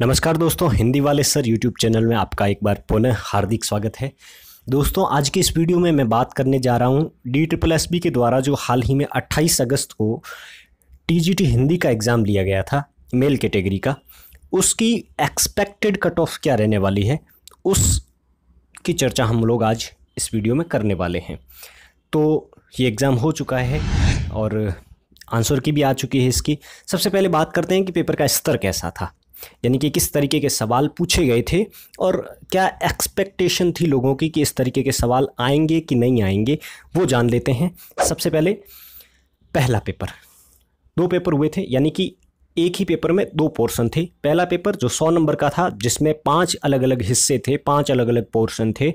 नमस्कार दोस्तों हिंदी वाले सर यूट्यूब चैनल में आपका एक बार पुनः हार्दिक स्वागत है दोस्तों आज की इस वीडियो में मैं बात करने जा रहा हूँ डी ट्रिपल एस बी के द्वारा जो हाल ही में 28 अगस्त को टीजीटी हिंदी का एग्ज़ाम लिया गया था मेल कैटेगरी का उसकी एक्सपेक्टेड कट ऑफ क्या रहने वाली है उसकी चर्चा हम लोग आज इस वीडियो में करने वाले हैं तो ये एग्ज़ाम हो चुका है और आंसर की भी आ चुकी है इसकी सबसे पहले बात करते हैं कि पेपर का स्तर कैसा था यानी कि किस तरीके के सवाल पूछे गए थे और क्या एक्सपेक्टेशन थी लोगों की कि इस तरीके के सवाल आएंगे कि नहीं आएंगे वो जान लेते हैं सबसे पहले पहला पेपर दो पेपर हुए थे यानी कि एक ही पेपर में दो पोर्शन थे पहला पेपर जो सौ नंबर का था जिसमें पांच अलग अलग हिस्से थे पांच अलग अलग पोर्शन थे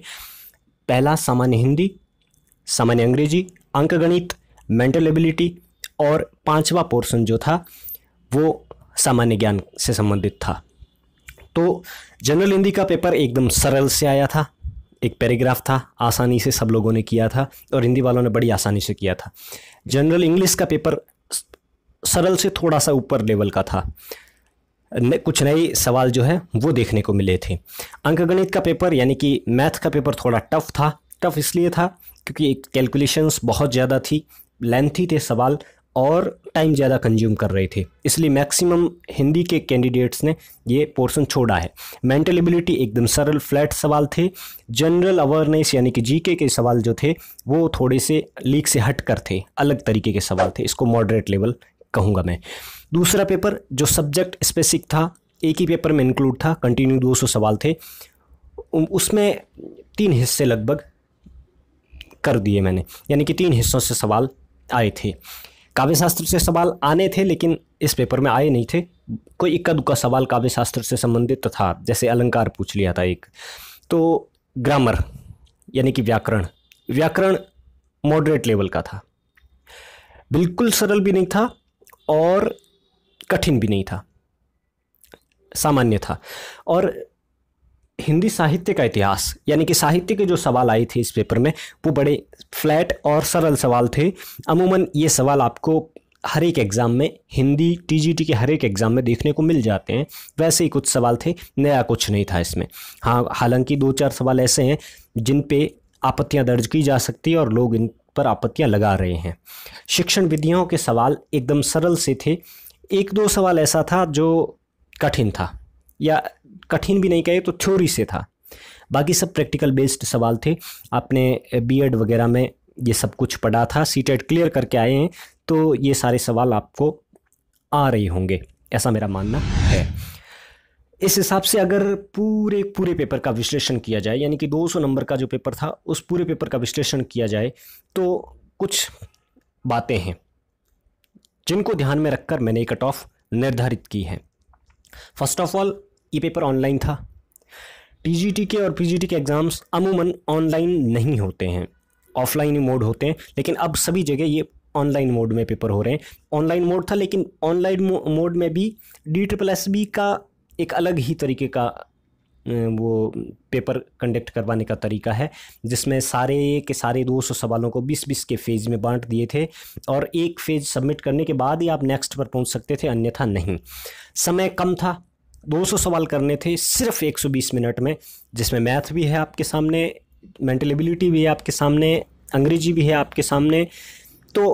पहला सामान्य हिंदी सामान्य अंग्रेजी अंकगणित मेंटल एबिलिटी और पांचवा पोर्शन जो था वो सामान्य ज्ञान से संबंधित था तो जनरल हिंदी का पेपर एकदम सरल से आया था एक पैराग्राफ था आसानी से सब लोगों ने किया था और हिंदी वालों ने बड़ी आसानी से किया था जनरल इंग्लिश का पेपर सरल से थोड़ा सा ऊपर लेवल का था न, कुछ नए सवाल जो है वो देखने को मिले थे अंकगणित का पेपर यानी कि मैथ का पेपर थोड़ा टफ था टफ इसलिए था क्योंकि एक कैलकुलेशंस बहुत ज़्यादा थी लेंथी थे सवाल और टाइम ज़्यादा कंज्यूम कर रहे थे इसलिए मैक्सिमम हिंदी के कैंडिडेट्स ने ये पोर्शन छोड़ा है मेंटल एबिलिटी एकदम सरल फ्लैट सवाल थे जनरल अवेयरनेस यानी कि जीके के सवाल जो थे वो थोड़े से लीक से हट कर थे अलग तरीके के सवाल थे इसको मॉडरेट लेवल कहूँगा मैं दूसरा पेपर जो सब्जेक्ट स्पेसिक था एक ही पेपर में इंक्लूड था कंटिन्यू दो सवाल थे उसमें तीन हिस्से लगभग कर दिए मैंने यानी कि तीन हिस्सों से सवाल आए थे काव्य शास्त्र से सवाल आने थे लेकिन इस पेपर में आए नहीं थे कोई इक्का दुक्का सवाल काव्य शास्त्र से संबंधित तो था जैसे अलंकार पूछ लिया था एक तो ग्रामर यानी कि व्याकरण व्याकरण मॉडरेट लेवल का था बिल्कुल सरल भी नहीं था और कठिन भी नहीं था सामान्य था और हिंदी साहित्य का इतिहास यानी कि साहित्य के जो सवाल आए थे इस पेपर में वो बड़े फ्लैट और सरल सवाल थे अमूमन ये सवाल आपको हर एक एग्ज़ाम में हिंदी टीजीटी के हर एक एग्ज़ाम में देखने को मिल जाते हैं वैसे ही कुछ सवाल थे नया कुछ नहीं था इसमें हाँ हालांकि दो चार सवाल ऐसे हैं जिन पे आपत्तियां दर्ज की जा सकती है और लोग इन पर आपत्तियां लगा रहे हैं शिक्षण विधियों के सवाल एकदम सरल से थे एक दो सवाल ऐसा था जो कठिन था या कठिन भी नहीं कहे तो थ्योरी से था बाकी सब प्रैक्टिकल बेस्ड सवाल थे आपने बी वगैरह में ये सब कुछ पढ़ा था सी क्लियर करके आए हैं तो ये सारे सवाल आपको आ रहे होंगे ऐसा मेरा मानना है इस हिसाब से अगर पूरे पूरे पेपर का विश्लेषण किया जाए यानी कि 200 नंबर का जो पेपर था उस पूरे पेपर का विश्लेषण किया जाए तो कुछ बातें हैं जिनको ध्यान में रखकर मैंने कट ऑफ निर्धारित की है फर्स्ट ऑफ ऑल ये पेपर ऑनलाइन था टी के और पीजीटी के एग्ज़ाम्स अमूमन ऑनलाइन नहीं होते हैं ऑफलाइन मोड होते हैं लेकिन अब सभी जगह ये ऑनलाइन मोड में पेपर हो रहे हैं ऑनलाइन मोड था लेकिन ऑनलाइन मोड में भी डी ट्रिपल एस बी का एक अलग ही तरीके का वो पेपर कंडक्ट करवाने का तरीका है जिसमें सारे के सारे 200 सवालों को 20-20 के फेज में बांट दिए थे और एक फेज सबमिट करने के बाद ही आप नेक्स्ट पर पहुंच सकते थे अन्यथा नहीं समय कम था 200 सवाल करने थे सिर्फ 120 मिनट में जिसमें मैथ भी है आपके सामने मेंटल एबिलिटी भी है आपके सामने अंग्रेजी भी है आपके सामने तो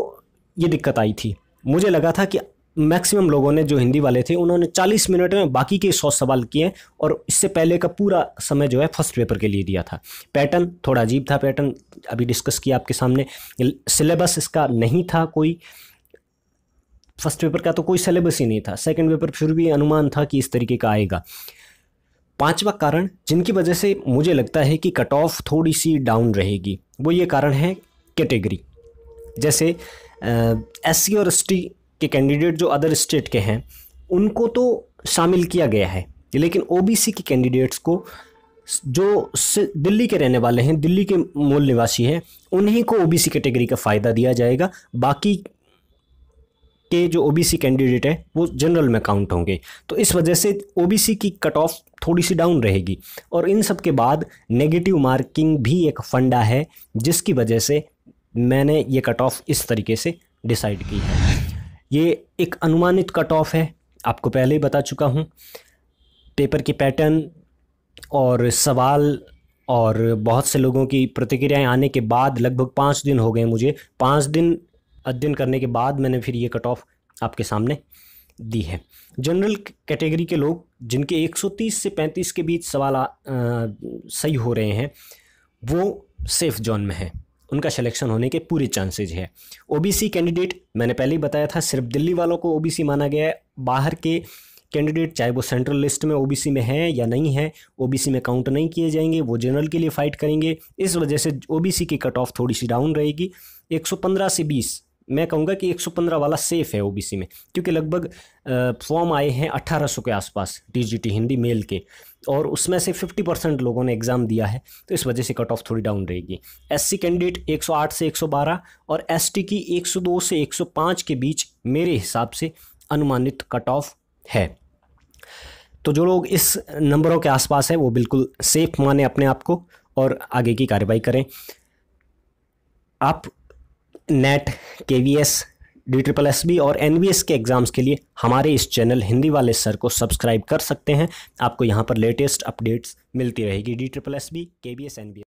ये दिक्कत आई थी मुझे लगा था कि मैक्सिमम लोगों ने जो हिंदी वाले थे उन्होंने 40 मिनट में बाकी के 100 सवाल किए और इससे पहले का पूरा समय जो है फर्स्ट पेपर के लिए दिया था पैटर्न थोड़ा अजीब था पैटर्न अभी डिस्कस किया आपके सामने सिलेबस इसका नहीं था कोई फर्स्ट पेपर का तो कोई सिलेबस ही नहीं था सेकंड पेपर फिर भी अनुमान था कि इस तरीके का आएगा पांचवा कारण जिनकी वजह से मुझे लगता है कि कट ऑफ थोड़ी सी डाउन रहेगी वो ये कारण है कैटेगरी जैसे एस और एस के कैंडिडेट जो अदर स्टेट के हैं उनको तो शामिल किया गया है लेकिन ओ के कैंडिडेट्स को जो दिल्ली के रहने वाले हैं दिल्ली के मूल निवासी हैं उन्हीं को ओबीसी कैटेगरी का फ़ायदा दिया जाएगा बाकी के जो ओबीसी कैंडिडेट हैं वो जनरल में काउंट होंगे तो इस वजह से ओबीसी की कट ऑफ थोड़ी सी डाउन रहेगी और इन सब के बाद नेगेटिव मार्किंग भी एक फंडा है जिसकी वजह से मैंने ये कट ऑफ इस तरीके से डिसाइड की है ये एक अनुमानित कट ऑफ है आपको पहले ही बता चुका हूँ पेपर की पैटर्न और सवाल और बहुत से लोगों की प्रतिक्रियाएं आने के बाद लगभग पाँच दिन हो गए मुझे पाँच दिन अध्ययन करने के बाद मैंने फिर ये कट ऑफ आपके सामने दी है जनरल कैटेगरी के लोग जिनके 130 से 35 के बीच सवाल आ, आ, सही हो रहे हैं वो सेफ जोन में है उनका सिलेक्शन होने के पूरे चांसेज है ओबीसी कैंडिडेट मैंने पहले ही बताया था सिर्फ दिल्ली वालों को ओबीसी माना गया है बाहर के कैंडिडेट चाहे वो सेंट्रल लिस्ट में ओबीसी में हैं या नहीं है ओबीसी में काउंट नहीं किए जाएंगे वो जनरल के लिए फ़ाइट करेंगे इस वजह से ओबीसी की कट ऑफ थोड़ी सी डाउन रहेगी 115 से 20 मैं कहूँगा कि 115 वाला सेफ़ है ओबीसी में क्योंकि लगभग फॉर्म आए हैं 1800 के आसपास टीजीटी हिंदी मेल के और उसमें से 50 परसेंट लोगों ने एग्ज़ाम दिया है तो इस वजह से कट ऑफ थोड़ी डाउन रहेगी एससी कैंडिडेट 108 से 112 और एसटी की 102 से 105 के बीच मेरे हिसाब से अनुमानित कट ऑफ है तो जो लोग इस नंबरों के आसपास है वो बिल्कुल सेफ माने अपने आप को और आगे की कार्रवाई करें आप NET K V S D triple S B और एन बी एस के एग्ज़ाम्स के लिए हमारे इस चैनल हिंदी वाले सर को सब्सक्राइब कर सकते हैं आपको यहाँ पर लेटेस्ट अपडेट्स मिलती रहेगी D triple S B K B S N B S